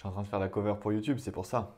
Je suis en train de faire la cover pour YouTube, c'est pour ça.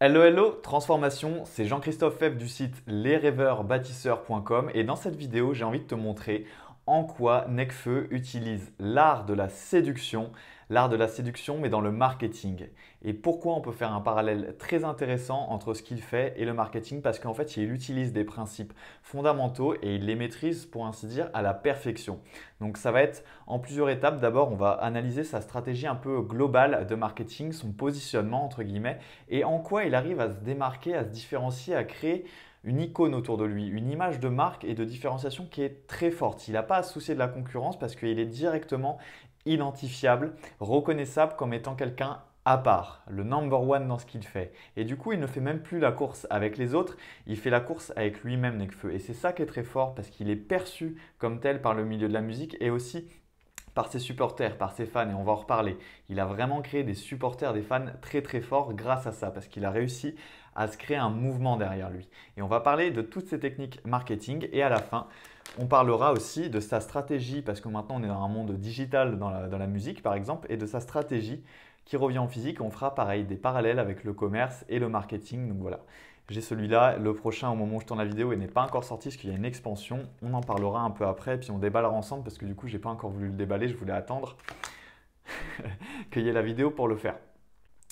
Hello hello, transformation, c'est Jean-Christophe Feb du site lesrêveursbâtisseurs.com et dans cette vidéo j'ai envie de te montrer en quoi Necfeu utilise l'art de la séduction l'art de la séduction, mais dans le marketing. Et pourquoi on peut faire un parallèle très intéressant entre ce qu'il fait et le marketing Parce qu'en fait, il utilise des principes fondamentaux et il les maîtrise, pour ainsi dire, à la perfection. Donc ça va être en plusieurs étapes. D'abord, on va analyser sa stratégie un peu globale de marketing, son positionnement, entre guillemets, et en quoi il arrive à se démarquer, à se différencier, à créer une icône autour de lui, une image de marque et de différenciation qui est très forte. Il n'a pas à soucier de la concurrence parce qu'il est directement identifiable, reconnaissable comme étant quelqu'un à part, le number one dans ce qu'il fait. Et du coup, il ne fait même plus la course avec les autres, il fait la course avec lui-même, Nekfeu. Et c'est ça qui est très fort parce qu'il est perçu comme tel par le milieu de la musique et aussi par ses supporters, par ses fans, et on va en reparler. Il a vraiment créé des supporters, des fans très très forts grâce à ça, parce qu'il a réussi à se créer un mouvement derrière lui. Et on va parler de toutes ces techniques marketing, et à la fin, on parlera aussi de sa stratégie, parce que maintenant on est dans un monde digital dans la, musique par exemple, et de sa stratégie qui revient en physique. On fera pareil des parallèles avec le commerce et le marketing. Donc voilà, j'ai celui-là. Le prochain, au moment où je tourne la vidéo, et n'est pas encore sorti parce qu'il y a une expansion. On en parlera un peu après, puis on déballera ensemble parce que du coup, j'ai pas encore voulu le déballer. Je voulais attendre qu'il y ait la vidéo pour le faire.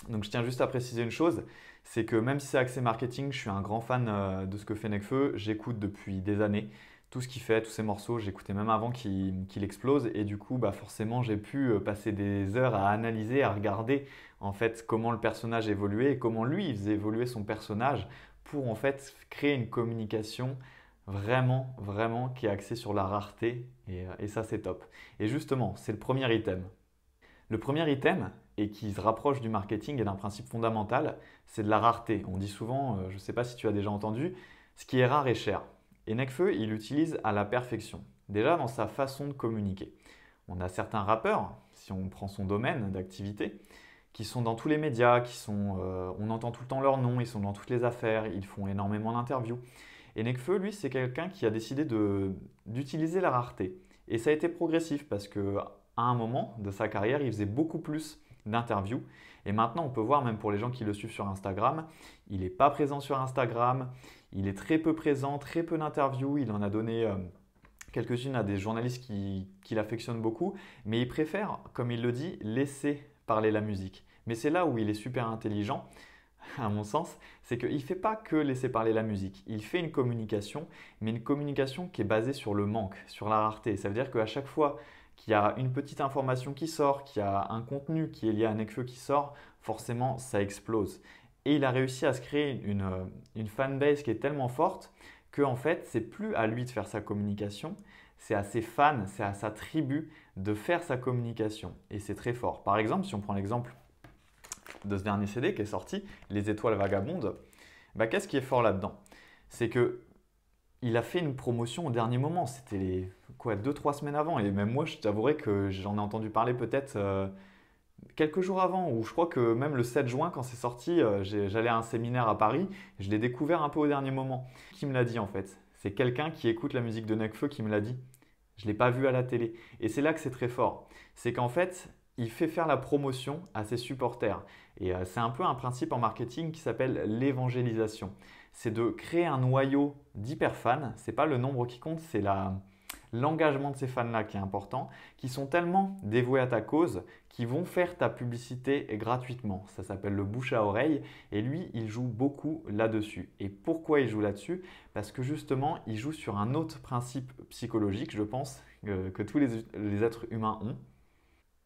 Donc je tiens juste à préciser une chose, c'est que même si c'est axé marketing, je suis un grand fan euh, de ce que fait Necfeu, j'écoute depuis des années tout ce qu'il fait, tous ces morceaux, j'écoutais même avant qu'il explose. Et du coup, bah forcément, j'ai pu euh, passer des heures à analyser, à regarder en fait comment le personnage évoluait et comment lui faisait évoluer son personnage pour en fait créer une communication vraiment, vraiment qui est axée sur la rareté. Et, euh, et ça, c'est top. Et justement, c'est le premier item. Le premier item, et qui se rapproche du marketing et d'un principe fondamental, c'est de la rareté. On dit souvent, euh, je ne sais pas si tu as déjà entendu, ce qui est rare est cher. Et Nekfeu, il l'utilise à la perfection, déjà dans sa façon de communiquer. On a certains rappeurs, si on prend son domaine d'activité, qui sont dans tous les médias, qui sont, euh, on entend tout le temps leur nom, ils sont dans toutes les affaires, ils font énormément d'interviews. Et Nekfeu, lui, c'est quelqu'un qui a décidé d'utiliser la rareté. Et ça a été progressif parce que à un moment de sa carrière, il faisait beaucoup plus d'interviews. Et maintenant, on peut voir, même pour les gens qui le suivent sur Instagram, il n'est pas présent sur Instagram, il est très peu présent, très peu d'interviews. Il en a donné euh, quelques-unes à des journalistes qui, affectionne beaucoup, mais il préfère, comme il le dit, laisser parler la musique. Mais c'est là où il est super intelligent, à mon sens, c'est qu'il ne fait pas que laisser parler la musique. Il fait une communication, mais une communication qui est basée sur le manque, sur la rareté. Ça veut dire qu'à chaque fois qu'il y a une petite information qui sort, qu'il y a un contenu qui est lié à un Nekfeu qui sort, forcément ça explose. Et il a réussi à se créer une, euh, une fanbase qui est tellement forte que en fait, c'est plus à lui de faire sa communication, c'est à ses fans, c'est à sa tribu de faire sa communication. Et c'est très fort. Par exemple, si on prend l'exemple de ce dernier CD qui est sorti, Les Étoiles Vagabondes, bah, qu'est-ce qui est fort là-dedans C'est que il a fait une promotion au dernier moment. C'était quoi deux trois semaines avant. Et même moi, je t'avouerai que j'en ai entendu parler peut-être. Euh, quelques jours avant, ou je crois que même le 7 juin, quand c'est sorti, euh, j'allais à un séminaire à Paris, je l'ai découvert un peu au dernier moment. Qui me l'a dit en fait C'est quelqu'un qui écoute la musique de Necfeu qui me l'a dit. Je ne l'ai pas vu à la télé. Et c'est là que c'est très fort. C'est qu'en fait, il fait faire la promotion à ses supporters. Et euh, c'est un peu un principe en marketing qui s'appelle l'évangélisation. C'est de créer un noyau d'hyperfans. Ce n'est pas le nombre qui compte, c'est la, l'engagement de ces fans-là qui est important, qui sont tellement dévoués à ta cause, qui vont faire ta publicité gratuitement. Ça s'appelle le bouche à oreille et lui, il joue beaucoup là-dessus. Et pourquoi il joue là-dessus Parce que justement, il joue sur un autre principe psychologique, je pense, euh, que, tous les, êtres humains ont.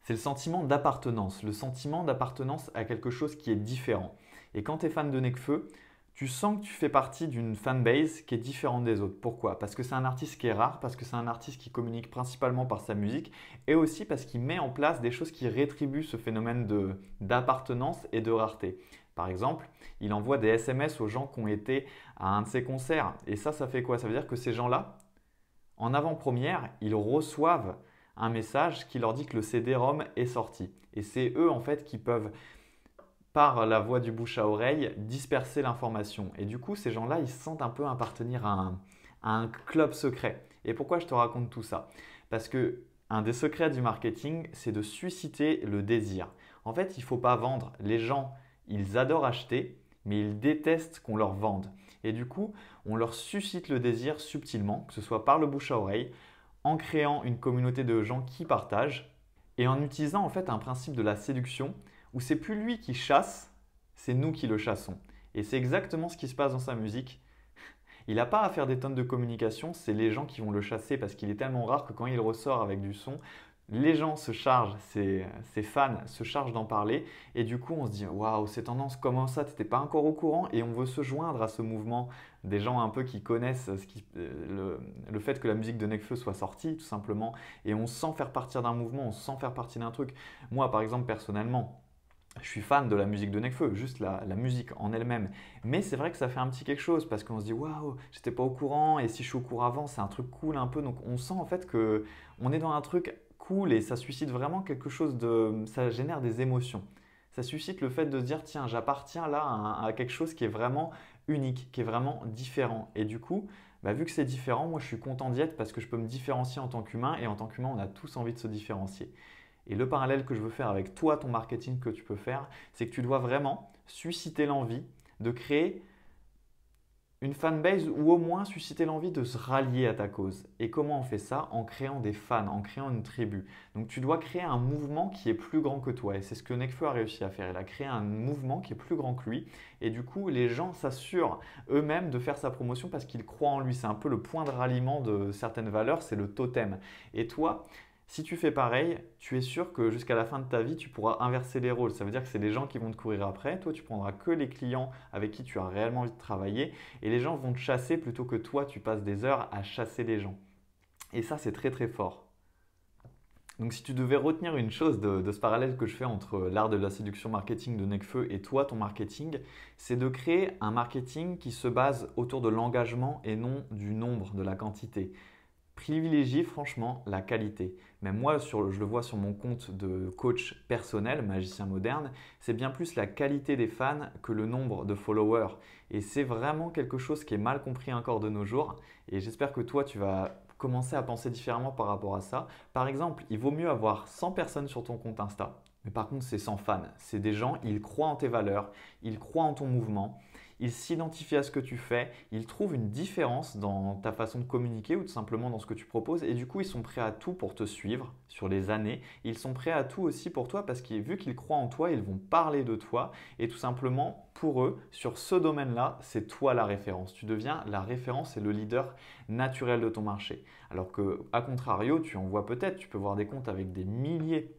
C'est le sentiment d'appartenance, le sentiment d'appartenance à quelque chose qui est différent. Et quand tu es fan de Necfeu, tu sens que tu fais partie d'une fanbase qui est différente des autres. Pourquoi Parce que c'est un artiste qui est rare, parce que c'est un artiste qui communique principalement par sa musique, et aussi parce qu'il met en place des choses qui rétribuent ce phénomène d'appartenance et de rareté. Par exemple, il envoie des SMS aux gens qui ont été à un de ses concerts. Et ça, ça fait quoi Ça veut dire que ces gens-là, en avant-première, ils reçoivent un message qui leur dit que le CD-ROM est sorti. Et c'est eux en fait qui peuvent par la voix du bouche à oreille, disperser l'information. Et du coup, ces gens-là, ils se sentent un peu appartenir à un, à un club secret. Et pourquoi je te raconte tout ça Parce que un des secrets du marketing, c'est de susciter le désir. En fait, il ne faut pas vendre. Les gens, ils adorent acheter, mais ils détestent qu'on leur vende. Et du coup, on leur suscite le désir subtilement, que ce soit par le bouche à oreille, en créant une communauté de gens qui partagent et en utilisant en fait un principe de la séduction où c'est plus lui qui chasse, c'est nous qui le chassons. Et c'est exactement ce qui se passe dans sa musique. Il n'a pas à faire des tonnes de communication, c'est les gens qui vont le chasser parce qu'il est tellement rare que quand il ressort avec du son, les gens se chargent, ses, fans se chargent d'en parler, et du coup on se dit waouh, ces tendances, comment ça, t'étais pas encore au courant Et on veut se joindre à ce mouvement des gens un peu qui connaissent euh, le, le, fait que la musique de Nekfeu soit sortie, tout simplement, et on sent faire partir d'un mouvement, on sent faire partie d'un truc. Moi par exemple, personnellement, je suis fan de la musique de Nekfeu, juste la, musique en elle-même. Mais c'est vrai que ça fait un petit quelque chose parce qu'on se dit waouh, j'étais pas au courant et si je suis au courant avant, c'est un truc cool un peu. Donc on sent en fait que on est dans un truc cool et ça suscite vraiment quelque chose de. ça génère des émotions. Ça suscite le fait de se dire tiens, j'appartiens là à, quelque chose qui est vraiment unique, qui est vraiment différent. Et du coup, bah, vu que c'est différent, moi je suis content d'y être parce que je peux me différencier en tant qu'humain et en tant qu'humain, on a tous envie de se différencier. Et le parallèle que je veux faire avec toi, ton marketing que tu peux faire, c'est que tu dois vraiment susciter l'envie de créer une fanbase ou au moins susciter l'envie de se rallier à ta cause. Et comment on fait ça En créant des fans, en créant une tribu. Donc tu dois créer un mouvement qui est plus grand que toi. Et c'est ce que Nekfeu a réussi à faire. Il a créé un mouvement qui est plus grand que lui. Et du coup, les gens s'assurent eux-mêmes de faire sa promotion parce qu'ils croient en lui. C'est un peu le point de ralliement de certaines valeurs, c'est le totem. Et toi, si tu fais pareil, tu es sûr que jusqu'à la fin de ta vie, tu pourras inverser les rôles. Ça veut dire que c'est les gens qui vont te courir après. Toi, tu prendras que les clients avec qui tu as réellement envie de travailler. Et les gens vont te chasser plutôt que toi, tu passes des heures à chasser les gens. Et ça, c'est très très fort. Donc si tu devais retenir une chose de, de ce parallèle que je fais entre l'art de la séduction marketing de Necfeu et toi, ton marketing, c'est de créer un marketing qui se base autour de l'engagement et non du nombre, de la quantité privilégie franchement la qualité. Mais moi, je le vois sur mon compte de coach personnel, magicien moderne, c'est bien plus la qualité des fans que le nombre de followers. Et c'est vraiment quelque chose qui est mal compris encore de nos jours. Et j'espère que toi, tu vas commencer à penser différemment par rapport à ça. Par exemple, il vaut mieux avoir 100 personnes sur ton compte Insta. Mais par contre, c'est 100 fans. C'est des gens, ils croient en tes valeurs, ils croient en ton mouvement ils s'identifient à ce que tu fais, ils trouvent une différence dans ta façon de communiquer ou tout simplement dans ce que tu proposes et du coup ils sont prêts à tout pour te suivre sur les années, ils sont prêts à tout aussi pour toi parce que vu qu'ils croient en toi, ils vont parler de toi et tout simplement pour eux, sur ce domaine-là, c'est toi la référence. Tu deviens la référence et le leader naturel de ton marché. Alors que, à contrario, tu en vois peut-être, tu peux voir des comptes avec des milliers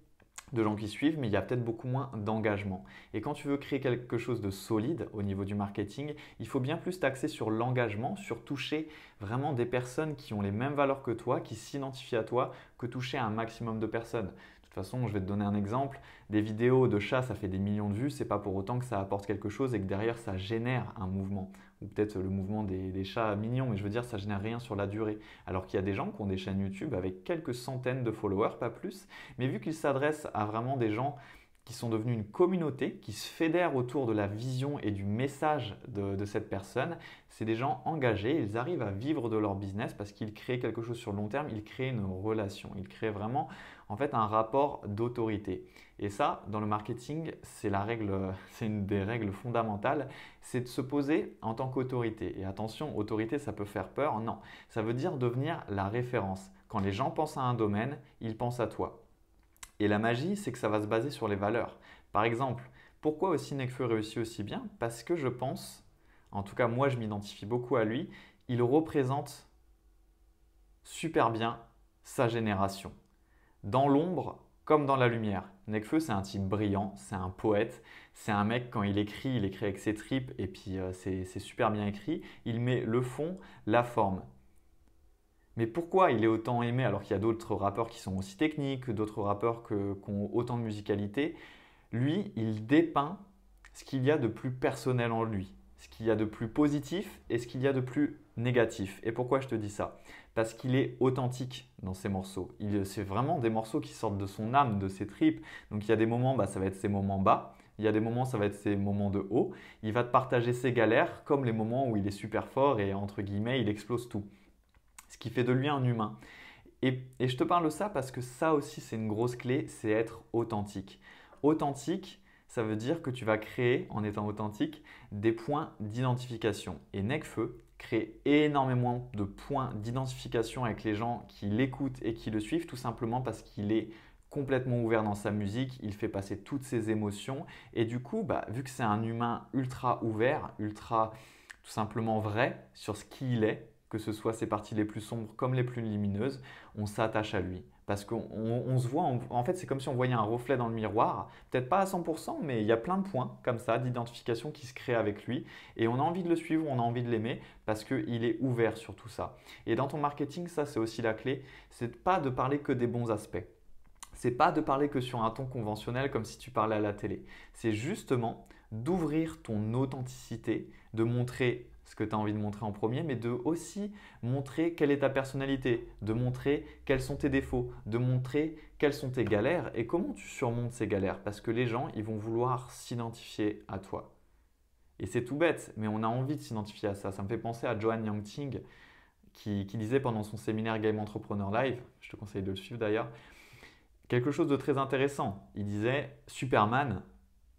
de gens qui suivent, mais il y a peut-être beaucoup moins d'engagement. Et quand tu veux créer quelque chose de solide au niveau du marketing, il faut bien plus t'axer sur l'engagement, sur toucher vraiment des personnes qui ont les mêmes valeurs que toi, qui s'identifient à toi, que toucher un maximum de personnes. De toute façon, je vais te donner un exemple. Des vidéos de chats, ça fait des millions de vues, c'est pas pour autant que ça apporte quelque chose et que derrière ça génère un mouvement peut-être le mouvement des, chats mignons, mais je veux dire, ça génère rien sur la durée. Alors qu'il y a des gens qui ont des chaînes YouTube avec quelques centaines de followers, pas plus, mais vu qu'ils s'adressent à vraiment des gens qui sont devenus une communauté, qui se fédèrent autour de la vision et du message de, de cette personne. C'est des gens engagés, ils arrivent à vivre de leur business parce qu'ils créent quelque chose sur le long terme, ils créent une relation, ils créent vraiment en fait un rapport d'autorité. Et ça, dans le marketing, c'est la règle, c'est une des règles fondamentales, c'est de se poser en tant qu'autorité. Et attention, autorité, ça peut faire peur. Non, ça veut dire devenir la référence. Quand les gens pensent à un domaine, ils pensent à toi. Et la magie, c'est que ça va se baser sur les valeurs. Par exemple, pourquoi aussi Nekfeu réussit aussi bien Parce que je pense, en tout cas moi je m'identifie beaucoup à lui, il représente super bien sa génération dans l'ombre comme dans la lumière. Nekfeu, c'est un type brillant, c'est un poète, c'est un mec, quand il écrit, il écrit avec ses tripes, et puis euh, c'est super bien écrit. Il met le fond, la forme. Mais pourquoi il est autant aimé alors qu'il y a d'autres rappeurs qui sont aussi techniques, d'autres rappeurs qui ont autant de musicalité Lui, il dépeint ce qu'il y a de plus personnel en lui, ce qu'il y a de plus positif et ce qu'il y a de plus négatif. Et pourquoi je te dis ça parce qu'il est authentique dans ses morceaux. C'est vraiment des morceaux qui sortent de son âme, de ses tripes. Donc il y a des moments, bah, ça va être ses moments bas. Il y a des moments, ça va être ses moments de haut. Il va te partager ses galères, comme les moments où il est super fort et entre guillemets, il explose tout. Ce qui fait de lui un humain. Et, je te parle de ça parce que ça aussi, c'est une grosse clé, c'est être authentique. Authentique, ça veut dire que tu vas créer, en étant authentique, des points d'identification. Et Necfeu, crée énormément de points d'identification avec les gens qui l'écoutent et qui le suivent, tout simplement parce qu'il est complètement ouvert dans sa musique, il fait passer toutes ses émotions, et du coup, bah, vu que c'est un humain ultra ouvert, ultra tout simplement vrai sur ce qu'il est, que ce soit ses parties les plus sombres comme les plus lumineuses, on s'attache à lui. Parce qu'on se voit, en fait, c'est comme si on voyait un reflet dans le miroir, peut-être pas à 100%, mais il y a plein de points comme ça d'identification qui se créent avec lui. Et on a envie de le suivre, on a envie de l'aimer, parce qu'il est ouvert sur tout ça. Et dans ton marketing, ça, c'est aussi la clé, c'est pas de parler que des bons aspects. C'est pas de parler que sur un ton conventionnel comme si tu parlais à la télé. C'est justement d'ouvrir ton authenticité, de montrer ce que tu as envie de montrer en premier, mais de aussi montrer quelle est ta personnalité, de montrer quels sont tes défauts, de montrer quelles sont tes galères et comment tu surmontes ces galères, parce que les gens, ils vont vouloir s'identifier à toi. Et c'est tout bête, mais on a envie de s'identifier à ça. Ça me fait penser à Joan Yangting, qui, qui disait pendant son séminaire Game Entrepreneur Live, je te conseille de le suivre d'ailleurs, quelque chose de très intéressant. Il disait, Superman,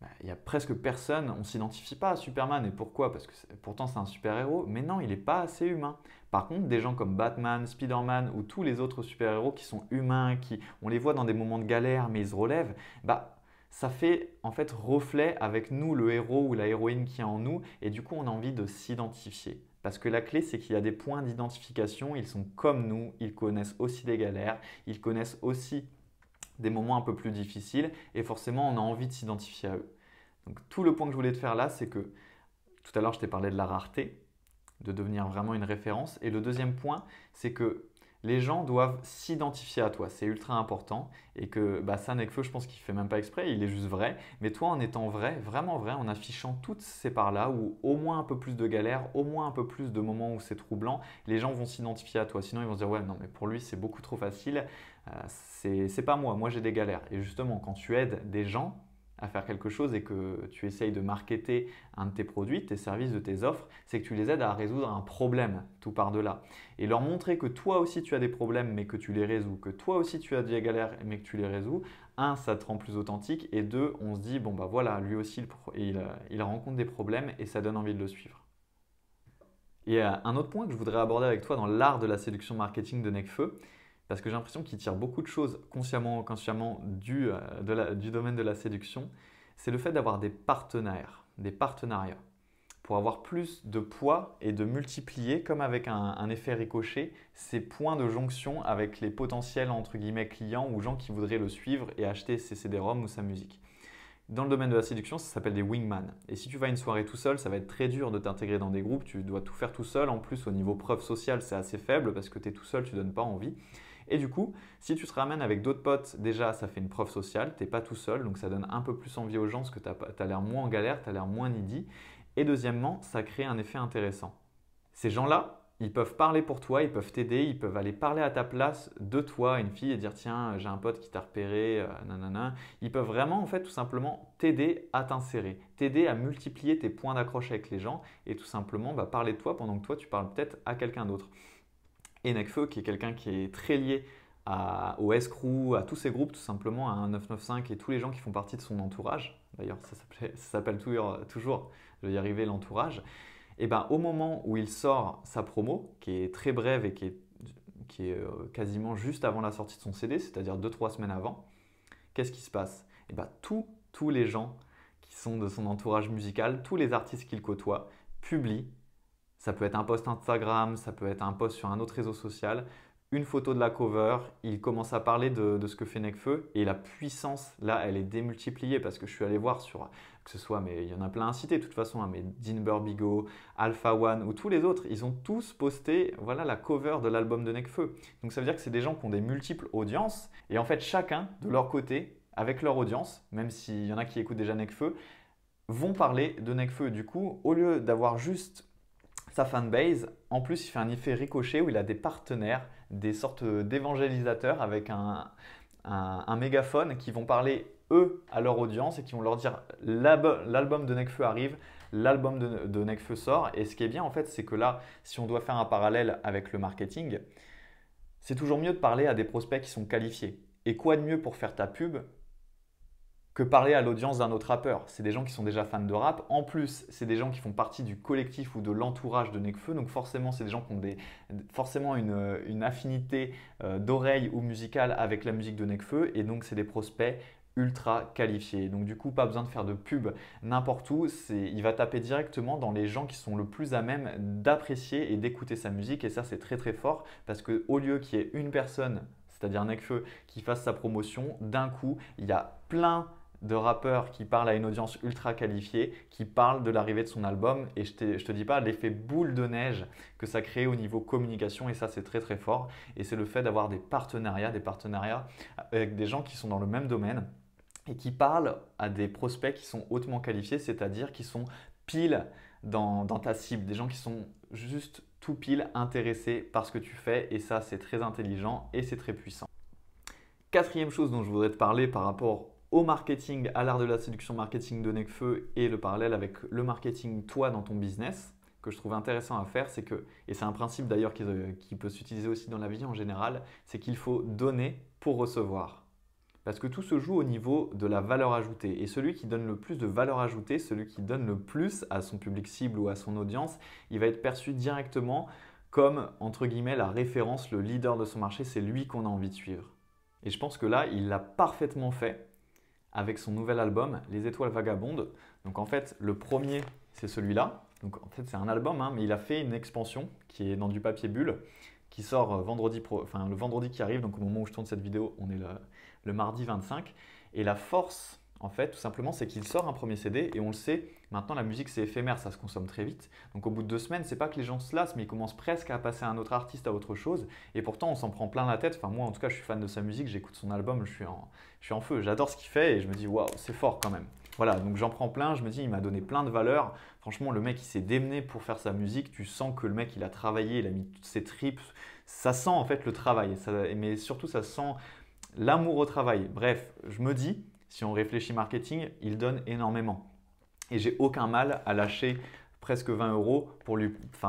bah, il y a presque personne, on s'identifie pas à Superman. Et pourquoi Parce que pourtant c'est un super-héros, mais non, il n'est pas assez humain. Par contre, des gens comme Batman, Spider-Man ou tous les autres super-héros qui sont humains, qui on les voit dans des moments de galère mais ils se relèvent, bah ça fait en fait reflet avec nous le héros ou la héroïne qui est en nous et du coup on a envie de s'identifier. Parce que la clé, c'est qu'il y a des points d'identification, ils sont comme nous, ils connaissent aussi des galères, ils connaissent aussi des moments un peu plus difficiles et forcément on a envie de s'identifier à eux. Donc tout le point que je voulais te faire là, c'est que tout à l'heure je t'ai parlé de la rareté, de devenir vraiment une référence. Et le deuxième point, c'est que les gens doivent s'identifier à toi. C'est ultra important et que bah, ça, Nekfeu, je pense qu'il fait même pas exprès, il est juste vrai. Mais toi, en étant vrai, vraiment vrai, en affichant toutes ces parts-là, ou au moins un peu plus de galères, au moins un peu plus de moments où c'est troublant, les gens vont s'identifier à toi. Sinon, ils vont se dire, ouais, non, mais pour lui, c'est beaucoup trop facile. Euh, c'est, c'est pas moi, moi j'ai des galères. Et justement, quand tu aides des gens à faire quelque chose et que tu essayes de marketer un de tes produits, tes services, de tes offres, c'est que tu les aides à résoudre un problème tout par delà Et leur montrer que toi aussi tu as des problèmes mais que tu les résous, que toi aussi tu as des galères mais que tu les résous, un, ça te rend plus authentique et deux, on se dit bon bah voilà, lui aussi il, rencontre des problèmes et ça donne envie de le suivre. Il y a un autre point que je voudrais aborder avec toi dans l'art de la séduction marketing de Necfeu, parce que j'ai l'impression qu'il tire beaucoup de choses consciemment ou euh, du, domaine de la séduction, c'est le fait d'avoir des partenaires, des partenariats, pour avoir plus de poids et de multiplier, comme avec un, effet ricochet, ces points de jonction avec les potentiels entre guillemets clients ou gens qui voudraient le suivre et acheter ses CD-ROM ou sa musique. Dans le domaine de la séduction, ça s'appelle des wingman. Et si tu vas à une soirée tout seul, ça va être très dur de t'intégrer dans des groupes, tu dois tout faire tout seul. En plus, au niveau preuve sociale, c'est assez faible parce que tu es tout seul, tu donnes pas envie. Et du coup, si tu te ramènes avec d'autres potes, déjà, ça fait une preuve sociale, n'es pas tout seul, donc ça donne un peu plus envie aux gens parce que tu as, l'air moins en galère, tu as l'air moins needy. Et deuxièmement, ça crée un effet intéressant. Ces gens-là, ils peuvent parler pour toi, ils peuvent t'aider, ils peuvent aller parler à ta place de toi, une fille, et dire tiens, j'ai un pote qui t'a repéré, euh, nanana. Ils peuvent vraiment, en fait, tout simplement t'aider à t'insérer, t'aider à multiplier tes points d'accroche avec les gens et tout simplement bah, parler de toi pendant que toi, tu parles peut-être à quelqu'un d'autre et qui est quelqu'un qui est très lié à, au crew à tous ces groupes, tout simplement, à 995 et tous les gens qui font partie de son entourage. D'ailleurs, ça s'appelle toujours, euh, toujours, je vais y arriver, l'entourage. Et eh ben, au moment où il sort sa promo, qui est très brève et qui est, euh, quasiment juste avant la sortie de son CD, c'est-à-dire 2-3 semaines avant, qu'est-ce qui se passe Et eh ben, tous, tous les gens qui sont de son entourage musical, tous les artistes qu'il côtoie, publient ça peut être un post Instagram, ça peut être un post sur un autre réseau social. Une photo de la cover, il commence à parler de, ce que fait Necfeu et la puissance, là, elle est démultipliée parce que je suis allé voir sur, que ce soit, mais il y en a plein à citer de toute façon, hein, mais Dean Burbigo, Alpha One ou tous les autres, ils ont tous posté voilà, la cover de l'album de Necfeu. Donc ça veut dire que c'est des gens qui ont des multiples audiences et en fait, chacun de leur côté, avec leur audience, même s'il y en a qui écoutent déjà Necfeu, vont parler de Necfeu. Du coup, au lieu d'avoir juste sa fanbase. En plus, il fait un effet ricochet où il a des partenaires, des sortes d'évangélisateurs avec un, mégaphone qui vont parler eux à leur audience et qui vont leur dire l'album de Necfeu arrive, l'album de, de Necfeu sort. Et ce qui est bien en fait, c'est que là, si on doit faire un parallèle avec le marketing, c'est toujours mieux de parler à des prospects qui sont qualifiés. Et quoi de mieux pour faire ta pub que parler à l'audience d'un autre rappeur. C'est des gens qui sont déjà fans de rap. En plus, c'est des gens qui font partie du collectif ou de l'entourage de Nekfeu. Donc forcément, c'est des gens qui ont forcément une, affinité euh, d'oreille ou musicale avec la musique de Nekfeu. Et donc, c'est des prospects ultra qualifiés. Donc du coup, pas besoin de faire de pub n'importe où. Il va taper directement dans les gens qui sont le plus à même d'apprécier et d'écouter sa musique. Et ça, c'est très très fort parce qu'au lieu qu'il y ait une personne c'est-à-dire Necfeu, qui fasse sa promotion, d'un coup, il y a plein de rappeur qui parle à une audience ultra qualifiée, qui parle de l'arrivée de son album. Et je, je te dis pas l'effet boule de neige que ça crée au niveau communication. Et ça, c'est très très fort. Et c'est le fait d'avoir des partenariats, des partenariats avec des gens qui sont dans le même domaine et qui parlent à des prospects qui sont hautement qualifiés, c'est-à-dire qui sont pile dans, dans ta cible, des gens qui sont juste tout pile intéressés par ce que tu fais. Et ça, c'est très intelligent et c'est très puissant. Quatrième chose dont je voudrais te parler par rapport au marketing, à l'art de la séduction marketing de Necfeu et le parallèle avec le marketing toi dans ton business que je trouve intéressant à faire, c'est que, et c'est un principe d'ailleurs qui, euh, qui peut s'utiliser aussi dans la vie en général, c'est qu'il faut donner pour recevoir. Parce que tout se joue au niveau de la valeur ajoutée. Et celui qui donne le plus de valeur ajoutée, celui qui donne le plus à son public cible ou à son audience, il va être perçu directement comme, entre guillemets, la référence, le leader de son marché, c'est lui qu'on a envie de suivre. Et je pense que là, il l'a parfaitement fait avec son nouvel album Les Étoiles Vagabondes. Donc en fait, le premier, c'est celui-là. Donc en fait, c'est un album, hein, mais il a fait une expansion qui est dans du papier bulle, qui sort euh, vendredi pro... enfin, le vendredi qui arrive. Donc au moment où je tourne cette vidéo, on est le mardi 25. Et la force en fait, tout simplement, c'est qu'il sort un premier CD et on le sait, maintenant la musique c'est éphémère, ça se consomme très vite. Donc au bout de deux semaines, c'est pas que les gens se lassent, mais ils commencent presque à passer à un autre artiste, à autre chose. Et pourtant, on s'en prend plein la tête. Enfin, moi en tout cas, je suis fan de sa musique, j'écoute son album, je suis en, feu, j'adore ce qu'il fait et je me dis waouh, c'est fort quand même. Voilà, donc j'en prends plein, je me dis, il m'a donné plein de valeurs. Franchement, le mec, il s'est démené pour faire sa musique. Tu sens que le mec, il a travaillé, il a mis toutes ses tripes. Ça sent en fait le travail, mais surtout, ça sent l'amour au travail. Bref, je me dis, si on réfléchit marketing, il donne énormément. Et j'ai aucun mal à lâcher presque 20 euros pour, lui, euh,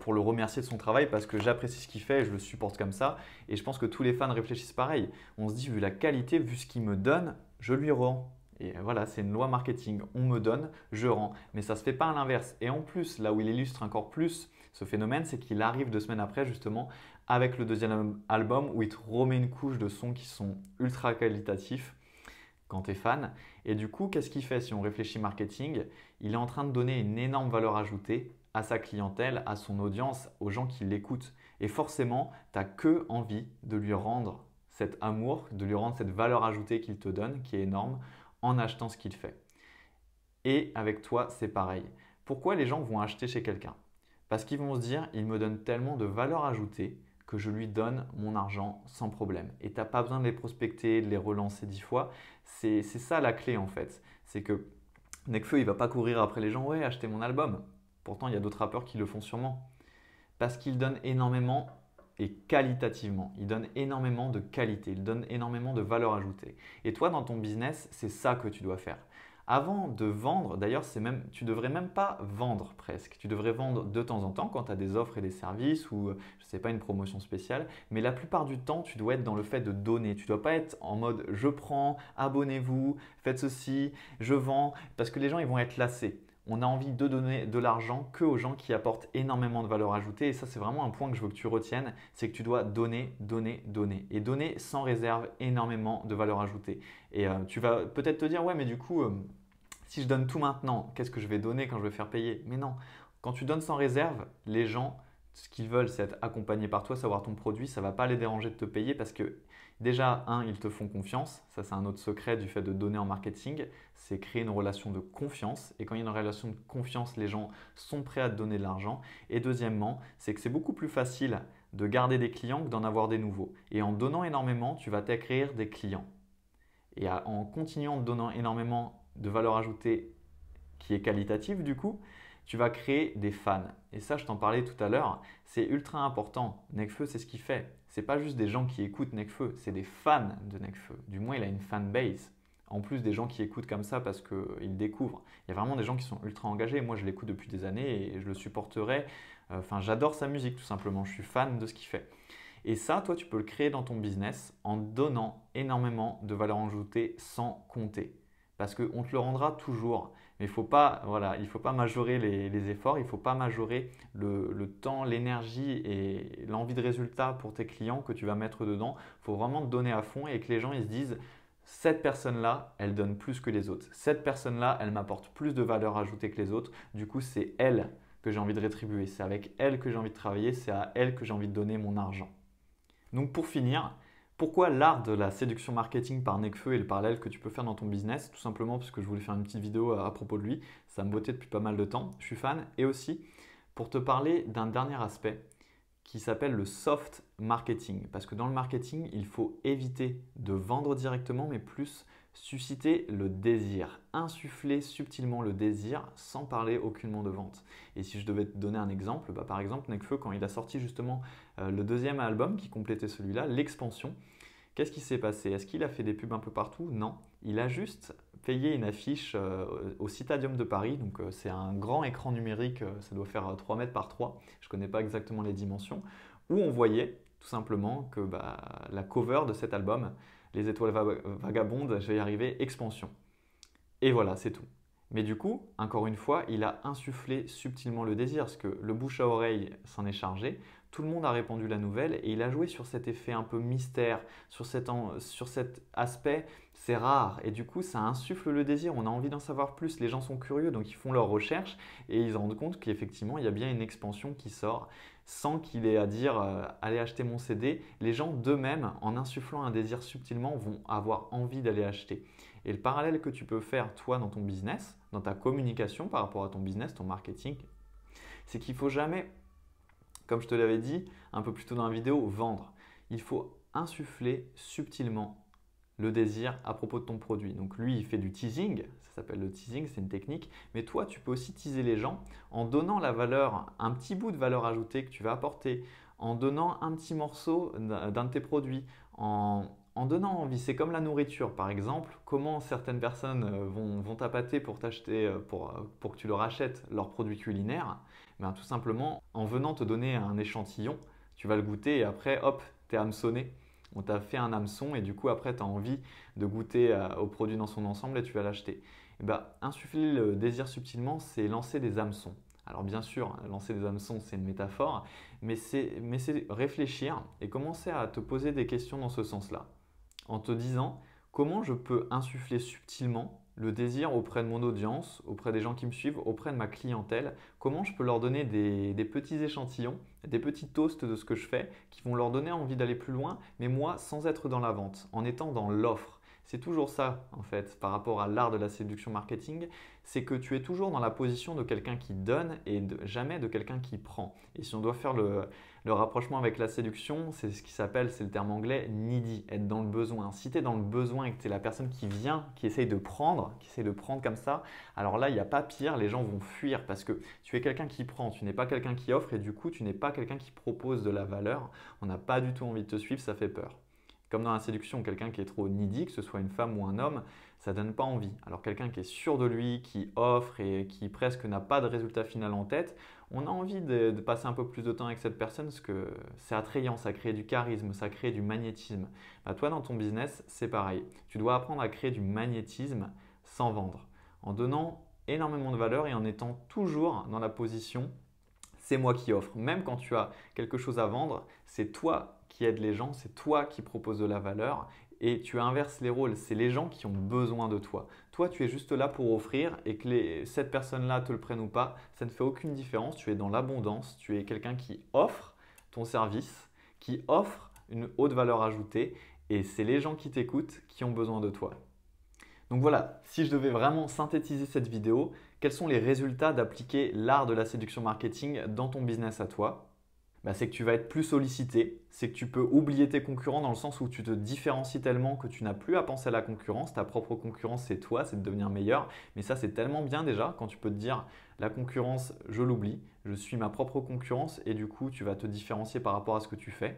pour, le remercier de son travail parce que j'apprécie ce qu'il fait et je le supporte comme ça. Et je pense que tous les fans réfléchissent pareil. On se dit, vu la qualité, vu ce qu'il me donne, je lui rends. Et voilà, c'est une loi marketing. On me donne, je rends. Mais ça ne se fait pas à l'inverse. Et en plus, là où il illustre encore plus ce phénomène, c'est qu'il arrive deux semaines après, justement, avec le deuxième album où il te remet une couche de sons qui sont ultra qualitatifs quand tu es fan. Et du coup, qu'est-ce qu'il fait si on réfléchit marketing Il est en train de donner une énorme valeur ajoutée à sa clientèle, à son audience, aux gens qui l'écoutent. Et forcément, tu n'as que envie de lui rendre cet amour, de lui rendre cette valeur ajoutée qu'il te donne, qui est énorme, en achetant ce qu'il fait. Et avec toi, c'est pareil. Pourquoi les gens vont acheter chez quelqu'un Parce qu'ils vont se dire, il me donne tellement de valeur ajoutée que je lui donne mon argent sans problème. Et tu n'as pas besoin de les prospecter, de les relancer dix fois. C'est ça la clé en fait. C'est que Necfeu, il va pas courir après les gens, ouais, acheter mon album. Pourtant, il y a d'autres rappeurs qui le font sûrement. Parce qu'il donne énormément et qualitativement. Il donne énormément de qualité, il donne énormément de valeur ajoutée. Et toi, dans ton business, c'est ça que tu dois faire. Avant de vendre, d'ailleurs, c'est même, tu devrais même pas vendre presque. Tu devrais vendre de temps en temps quand tu as des offres et des services ou euh, je ne sais pas une promotion spéciale. Mais la plupart du temps, tu dois être dans le fait de donner. Tu ne dois pas être en mode je prends, abonnez-vous, faites ceci, je vends, parce que les gens ils vont être lassés on a envie de donner de l'argent que aux gens qui apportent énormément de valeur ajoutée. Et ça, c'est vraiment un point que je veux que tu retiennes, c'est que tu dois donner, donner, donner. Et donner sans réserve énormément de valeur ajoutée. Et euh, tu vas peut-être te dire, ouais, mais du coup... Euh, si je donne tout maintenant, qu'est-ce que je vais donner quand je vais faire payer Mais non, quand tu donnes sans réserve, les gens, ce qu'ils veulent, c'est être accompagnés par toi, savoir ton produit, ça ne va pas les déranger de te payer parce que déjà, un, ils te font confiance, ça c'est un autre secret du fait de donner en marketing, c'est créer une relation de confiance, et quand il y a une relation de confiance, les gens sont prêts à te donner de l'argent, et deuxièmement, c'est que c'est beaucoup plus facile de garder des clients que d'en avoir des nouveaux, et en donnant énormément, tu vas t'acquérir des clients. Et en continuant de donner énormément de valeur ajoutée qui est qualitative du coup, tu vas créer des fans. Et ça, je t'en parlais tout à l'heure, c'est ultra important. Nekfeu, c'est ce qu'il fait. C'est pas juste des gens qui écoutent Necfeu, c'est des fans de Nekfeu. Du moins, il a une base. En plus des gens qui écoutent comme ça parce qu'ils découvrent. Il y a vraiment des gens qui sont ultra engagés. Moi, je l'écoute depuis des années et je le supporterai. Euh, enfin, j'adore sa musique tout simplement. Je suis fan de ce qu'il fait. Et ça, toi, tu peux le créer dans ton business en donnant énormément de valeur ajoutée sans compter parce qu'on te le rendra toujours. Mais pas, voilà, il ne faut pas majorer les, efforts, il ne faut pas majorer le, temps, l'énergie et l'envie de résultat pour tes clients que tu vas mettre dedans. Il faut vraiment te donner à fond et que les gens ils se disent cette personne-là, elle donne plus que les autres. Cette personne-là, elle m'apporte plus de valeur ajoutée que les autres. Du coup, c'est elle que j'ai envie de rétribuer. C'est avec elle que j'ai envie de travailler. C'est à elle que j'ai envie de donner mon argent. Donc pour finir, pourquoi l'art de la séduction marketing par feu et le parallèle que tu peux faire dans ton business Tout simplement parce que je voulais faire une petite vidéo à, propos de lui. Ça me bottait depuis pas mal de temps. Je suis fan. Et aussi pour te parler d'un dernier aspect qui s'appelle le soft marketing. Parce que dans le marketing, il faut éviter de vendre directement, mais plus susciter le désir, insuffler subtilement le désir sans parler aucunement de vente. Et si je devais te donner un exemple, bah par exemple Nekfeu, quand il a sorti justement euh, le deuxième album qui complétait celui-là, l'expansion, qu'est-ce qui s'est passé Est-ce qu'il a fait des pubs un peu partout Non, il a juste payé une affiche euh, au Citadium de Paris, donc euh, c'est un grand écran numérique, ça doit faire 3 mètres par 3, je ne connais pas exactement les dimensions, où on voyait tout simplement que bah, la cover de cet album, les étoiles vagabondes, je vais y arriver, expansion. Et voilà, c'est tout. Mais du coup, encore une fois, il a insufflé subtilement le désir, parce que le bouche à oreille s'en est chargé, tout le monde a répondu la nouvelle, et il a joué sur cet effet un peu mystère, sur cet, sur cet aspect, c'est rare, et du coup ça insuffle le désir, on a envie d'en savoir plus, les gens sont curieux, donc ils font leurs recherches, et ils se rendent compte qu'effectivement il y a bien une expansion qui sort sans qu'il ait à dire euh, allez acheter mon CD, les gens d'eux-mêmes, en insufflant un désir subtilement, vont avoir envie d'aller acheter. Et le parallèle que tu peux faire toi dans ton business, dans ta communication par rapport à ton business, ton marketing, c'est qu'il ne faut jamais, comme je te l'avais dit un peu plus tôt dans la vidéo, vendre. Il faut insuffler subtilement le désir à propos de ton produit. Donc lui, il fait du teasing, ça s'appelle le teasing, c'est une technique. Mais toi, tu peux aussi teaser les gens en donnant la valeur, un petit bout de valeur ajoutée que tu vas apporter, en donnant un petit morceau d'un de tes produits, en, donnant envie. C'est comme la nourriture, par exemple. Comment certaines personnes euh, vont, vont t'appâter pour t'acheter, euh, euh, pour, que tu leur achètes leurs produits culinaires eh Tout simplement, en venant te donner un échantillon, tu vas le goûter et après, hop, t'es hameçonné on t'a fait un hameçon et du coup après tu as envie de goûter euh, au produit dans son ensemble et tu vas l'acheter. Eh ben, insuffler le désir subtilement, c'est lancer des hameçons. Alors bien sûr, hein, lancer des hameçons, c'est une métaphore, mais c'est, mais c'est réfléchir et commencer à te poser des questions dans ce sens-là, en te disant comment je peux insuffler subtilement le désir auprès de mon audience, auprès des gens qui me suivent, auprès de ma clientèle, comment je peux leur donner des, petits échantillons, des petits toasts de ce que je fais qui vont leur donner envie d'aller plus loin, mais moi sans être dans la vente, en étant dans l'offre. C'est toujours ça, en fait, par rapport à l'art de la séduction marketing, c'est que tu es toujours dans la position de quelqu'un qui donne et jamais de quelqu'un qui prend. Et si on doit faire le, le rapprochement avec la séduction, c'est ce qui s'appelle, c'est le terme anglais, needy, être dans le besoin. Si tu es dans le besoin et que tu es la personne qui vient, qui essaye de prendre, qui essaye de prendre comme ça, alors là, il n'y a pas pire, les gens vont fuir parce que tu es quelqu'un qui prend, tu n'es pas quelqu'un qui offre et du coup, tu n'es pas quelqu'un qui propose de la valeur. On n'a pas du tout envie de te suivre, ça fait peur. Comme dans la séduction, quelqu'un qui est trop needy, que ce soit une femme ou un homme, ça donne pas envie. Alors quelqu'un qui est sûr de lui, qui offre et qui presque n'a pas de résultat final en tête, on a envie de, passer un peu plus de temps avec cette personne parce que c'est attrayant, ça crée du charisme, ça crée du magnétisme. Bah, toi dans ton business, c'est pareil. Tu dois apprendre à créer du magnétisme sans vendre, en donnant énormément de valeur et en étant toujours dans la position c'est moi qui offre. Même quand tu as quelque chose à vendre, c'est toi qui aide les gens, c'est toi qui propose de la valeur et tu inverses les rôles. C'est les gens qui ont besoin de toi. Toi, tu es juste là pour offrir et que cette personne-là te le prenne ou pas, ça ne fait aucune différence. Tu es dans l'abondance. Tu es quelqu'un qui offre ton service, qui offre une haute valeur ajoutée et c'est les gens qui t'écoutent qui ont besoin de toi. Donc voilà, si je devais vraiment synthétiser cette vidéo, quels sont les résultats d'appliquer l'art de la séduction marketing dans ton business à toi bah, c'est que tu vas être plus sollicité, c'est que tu peux oublier tes concurrents dans le sens où tu te différencies tellement que tu n'as plus à penser à la concurrence, ta propre concurrence c'est toi, c'est de devenir meilleur, mais ça c'est tellement bien déjà quand tu peux te dire la concurrence je l'oublie, je suis ma propre concurrence et du coup tu vas te différencier par rapport à ce que tu fais.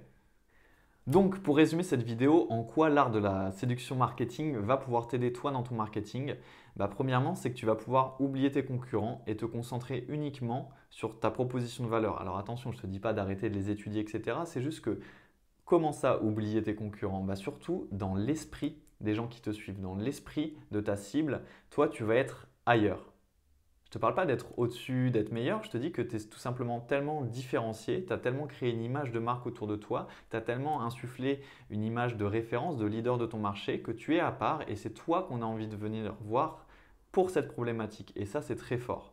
Donc, pour résumer cette vidéo, en quoi l'art de la séduction marketing va pouvoir t'aider toi dans ton marketing bah, Premièrement, c'est que tu vas pouvoir oublier tes concurrents et te concentrer uniquement sur ta proposition de valeur. Alors attention, je ne te dis pas d'arrêter de les étudier, etc. C'est juste que comment ça, oublier tes concurrents bah, Surtout dans l'esprit des gens qui te suivent, dans l'esprit de ta cible, toi, tu vas être ailleurs. Je te parle pas d'être au-dessus, d'être meilleur, je te dis que tu es tout simplement tellement différencié, tu as tellement créé une image de marque autour de toi, tu as tellement insufflé une image de référence, de leader de ton marché, que tu es à part et c'est toi qu'on a envie de venir voir pour cette problématique. Et ça, c'est très fort.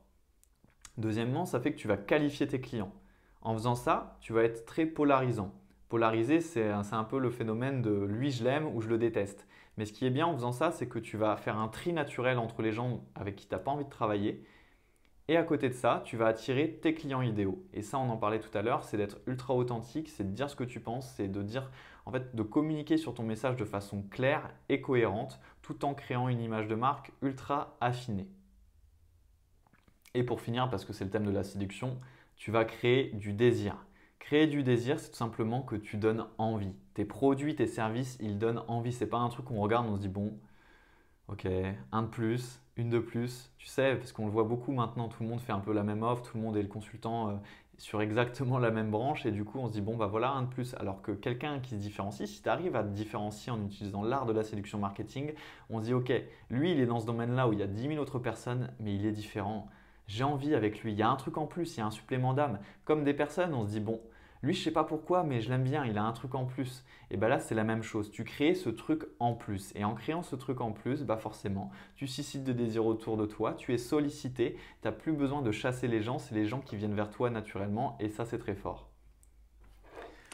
Deuxièmement, ça fait que tu vas qualifier tes clients. En faisant ça, tu vas être très polarisant. Polariser, c'est un peu le phénomène de lui, je l'aime ou je le déteste. Mais ce qui est bien en faisant ça, c'est que tu vas faire un tri naturel entre les gens avec qui tu n'as pas envie de travailler et à côté de ça, tu vas attirer tes clients idéaux. Et ça, on en parlait tout à l'heure, c'est d'être ultra authentique, c'est de dire ce que tu penses, c'est de dire, en fait, de communiquer sur ton message de façon claire et cohérente, tout en créant une image de marque ultra affinée. Et pour finir, parce que c'est le thème de la séduction, tu vas créer du désir. Créer du désir, c'est tout simplement que tu donnes envie. Tes produits, tes services, ils donnent envie. C'est pas un truc qu'on regarde, on se dit bon, Ok, un de plus, une de plus, tu sais, parce qu'on le voit beaucoup maintenant, tout le monde fait un peu la même offre, tout le monde est le consultant euh, sur exactement la même branche, et du coup on se dit, bon, bah voilà, un de plus. Alors que quelqu'un qui se différencie, si tu arrives à te différencier en utilisant l'art de la séduction marketing, on se dit, ok, lui il est dans ce domaine-là où il y a 10 000 autres personnes, mais il est différent. J'ai envie avec lui, il y a un truc en plus, il y a un supplément d'âme. Comme des personnes, on se dit, bon, lui, je sais pas pourquoi, mais je l'aime bien, il a un truc en plus. Et bien bah là, c'est la même chose. Tu crées ce truc en plus. Et en créant ce truc en plus, bah forcément, tu suscites de désirs autour de toi, tu es sollicité, tu n'as plus besoin de chasser les gens, c'est les gens qui viennent vers toi naturellement, et ça, c'est très fort.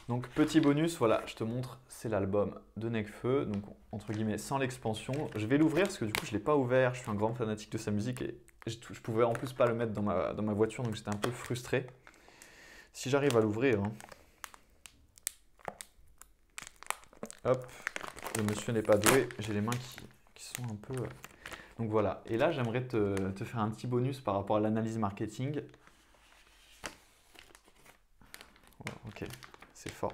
Donc petit bonus, voilà, je te montre, c'est l'album de Necfeu, donc entre guillemets sans l'expansion. Je vais l'ouvrir parce que du coup je ne l'ai pas ouvert, je suis un grand fanatique de sa musique et je, ne pouvais en plus pas le mettre dans ma, dans ma voiture, donc j'étais un peu frustré. Si j'arrive à l'ouvrir. Hein. Hop, le monsieur n'est pas doué. J'ai les mains qui, sont un peu... Euh. Donc voilà. Et là, j'aimerais te, faire un petit bonus par rapport à l'analyse marketing. ok, c'est fort.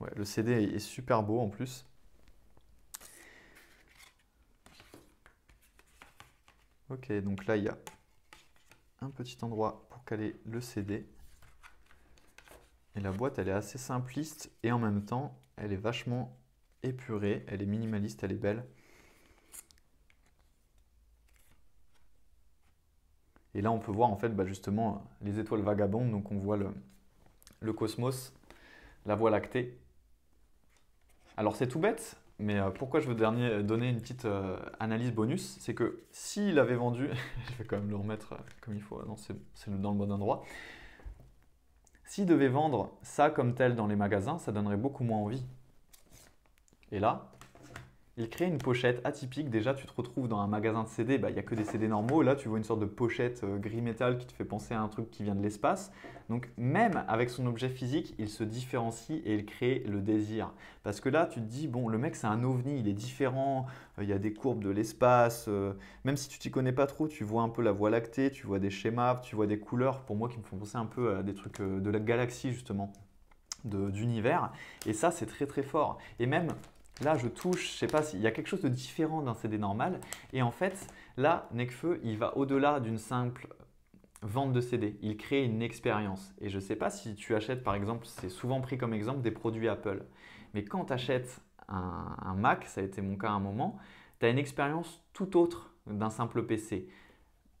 Ouais, le CD est super beau en plus. Ok, donc là, il y a un petit endroit pour caler le CD. Et la boîte, elle est assez simpliste et en même temps, elle est vachement épurée, elle est minimaliste, elle est belle. Et là, on peut voir en fait bah, justement les étoiles vagabondes. Donc, on voit le, le cosmos, la voie lactée. Alors, c'est tout bête, mais euh, pourquoi je veux dernier, euh, donner une petite euh, analyse bonus C'est que s'il avait vendu, je vais quand même le remettre comme il faut, non, c'est dans le bon endroit. S'il devait vendre ça comme tel dans les magasins, ça donnerait beaucoup moins envie. Et là, il crée une pochette atypique. Déjà, tu te retrouves dans un magasin de CD, bah, il n'y a que des CD normaux. Là, tu vois une sorte de pochette euh, gris métal qui te fait penser à un truc qui vient de l'espace. Donc, même avec son objet physique, il se différencie et il crée le désir. Parce que là, tu te dis, bon, le mec, c'est un ovni, il est différent, euh, il y a des courbes de l'espace. Euh. même si tu t'y connais pas trop, tu vois un peu la voie lactée, tu vois des schémas, tu vois des couleurs, pour moi, qui me font penser un peu à des trucs de la galaxie, justement d'univers. Et ça, c'est très très fort. Et même Là, je touche, je sais pas s'il y a quelque chose de différent d'un CD normal. Et en fait, là, Necfeu, il va au-delà d'une simple vente de CD. Il crée une expérience. Et je ne sais pas si tu achètes, par exemple, c'est souvent pris comme exemple des produits Apple. Mais quand tu achètes un, un, Mac, ça a été mon cas à un moment, tu as une expérience tout autre d'un simple PC.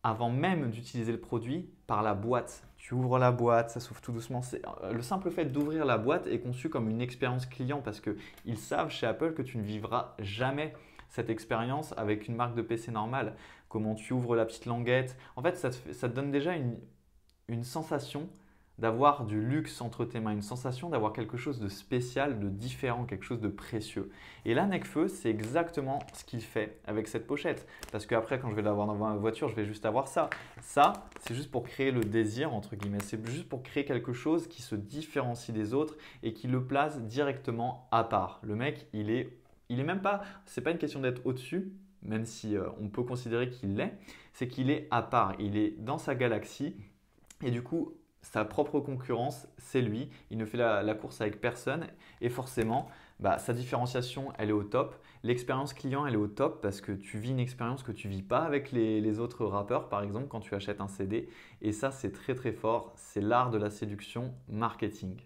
Avant même d'utiliser le produit, par la boîte, tu ouvres la boîte, ça s'ouvre tout doucement. Euh, le simple fait d'ouvrir la boîte est conçu comme une expérience client parce qu'ils savent chez Apple que tu ne vivras jamais cette expérience avec une marque de PC normale. Comment tu ouvres la petite languette. En fait, ça te, donne déjà une, une sensation d'avoir du luxe entre tes mains, une sensation d'avoir quelque chose de spécial, de différent, quelque chose de précieux. Et là, Necfeu, c'est exactement ce qu'il fait avec cette pochette. Parce que après quand je vais l'avoir dans ma voiture, je vais juste avoir ça. Ça, c'est juste pour créer le désir, entre guillemets. C'est juste pour créer quelque chose qui se différencie des autres et qui le place directement à part. Le mec, il est, il est même pas, c'est pas une question d'être au-dessus, même si euh, on peut considérer qu'il l'est, c'est qu'il est à part, il est dans sa galaxie. Et du coup, sa propre concurrence, c'est lui. Il ne fait la, course avec personne. Et forcément, bah, sa différenciation, elle est au top. L'expérience client, elle est au top parce que tu vis une expérience que tu vis pas avec les autres rappeurs, par exemple, quand tu achètes un CD. Et ça, c'est très très fort. C'est l'art de la séduction marketing.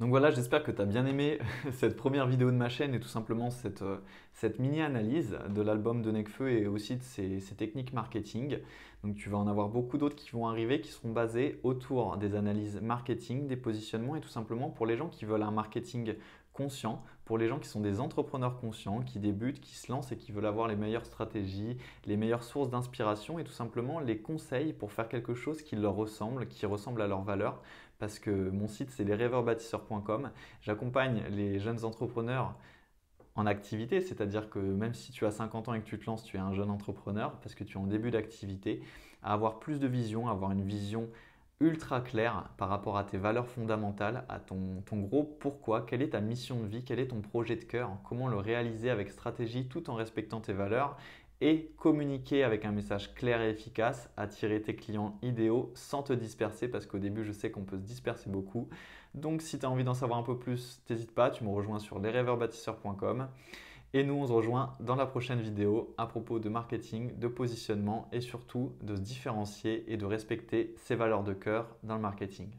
Donc voilà, j'espère que tu as bien aimé cette première vidéo de ma chaîne et tout simplement cette, euh, cette mini-analyse de l'album de Necfeu et aussi de ses, techniques marketing. Donc tu vas en avoir beaucoup d'autres qui vont arriver, qui seront basées autour des analyses marketing, des positionnements et tout simplement pour les gens qui veulent un marketing conscient, pour les gens qui sont des entrepreneurs conscients, qui débutent, qui se lancent et qui veulent avoir les meilleures stratégies, les meilleures sources d'inspiration et tout simplement les conseils pour faire quelque chose qui leur ressemble, qui ressemble à leur valeur parce que mon site, c'est rêveursbâtisseurs.com. J'accompagne les jeunes entrepreneurs en activité, c'est-à-dire que même si tu as 50 ans et que tu te lances, tu es un jeune entrepreneur parce que tu es en début d'activité, à avoir plus de vision, à avoir une vision ultra claire par rapport à tes valeurs fondamentales, à ton, ton gros pourquoi, quelle est ta mission de vie, quel est ton projet de cœur, comment le réaliser avec stratégie tout en respectant tes valeurs et communiquer avec un message clair et efficace, attirer tes clients idéaux sans te disperser parce qu'au début je sais qu'on peut se disperser beaucoup. Donc si tu as envie d'en savoir un peu plus, t'hésite pas, tu me rejoins sur lesrêveursbâtisseurs.com et nous on se rejoint dans la prochaine vidéo à propos de marketing, de positionnement et surtout de se différencier et de respecter ses valeurs de cœur dans le marketing.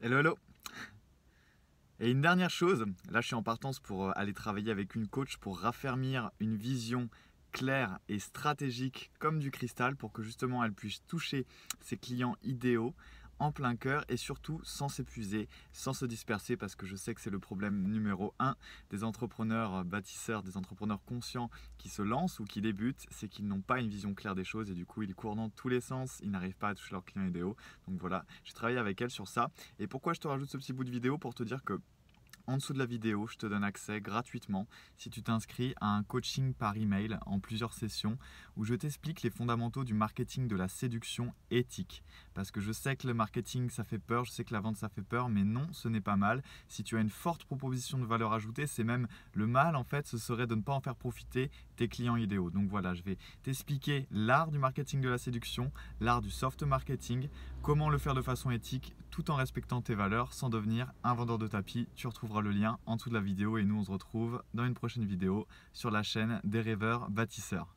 Hello hello et une dernière chose, là je suis en partance pour euh, aller travailler avec une coach pour raffermir une vision claire et stratégique comme du cristal pour que justement elle puisse toucher ses clients idéaux en plein cœur et surtout sans s'épuiser, sans se disperser parce que je sais que c'est le problème numéro un des entrepreneurs euh, bâtisseurs, des entrepreneurs conscients qui se lancent ou qui débutent, c'est qu'ils n'ont pas une vision claire des choses et du coup ils courent dans tous les sens, ils n'arrivent pas à toucher leurs clients idéaux. Donc voilà, j'ai travaillé avec elle sur ça. Et pourquoi je te rajoute ce petit bout de vidéo pour te dire que en dessous de la vidéo, je te donne accès gratuitement si tu t'inscris à un coaching par email en plusieurs sessions où je t'explique les fondamentaux du marketing de la séduction éthique. Parce que je sais que le marketing ça fait peur, je sais que la vente ça fait peur, mais non, ce n'est pas mal. Si tu as une forte proposition de valeur ajoutée, c'est même le mal en fait, ce serait de ne pas en faire profiter tes clients idéaux. Donc voilà, je vais t'expliquer l'art du marketing de la séduction, l'art du soft marketing, Comment le faire de façon éthique tout en respectant tes valeurs sans devenir un vendeur de tapis. Tu retrouveras le lien en dessous de la vidéo et nous on se retrouve dans une prochaine vidéo sur la chaîne des rêveurs bâtisseurs.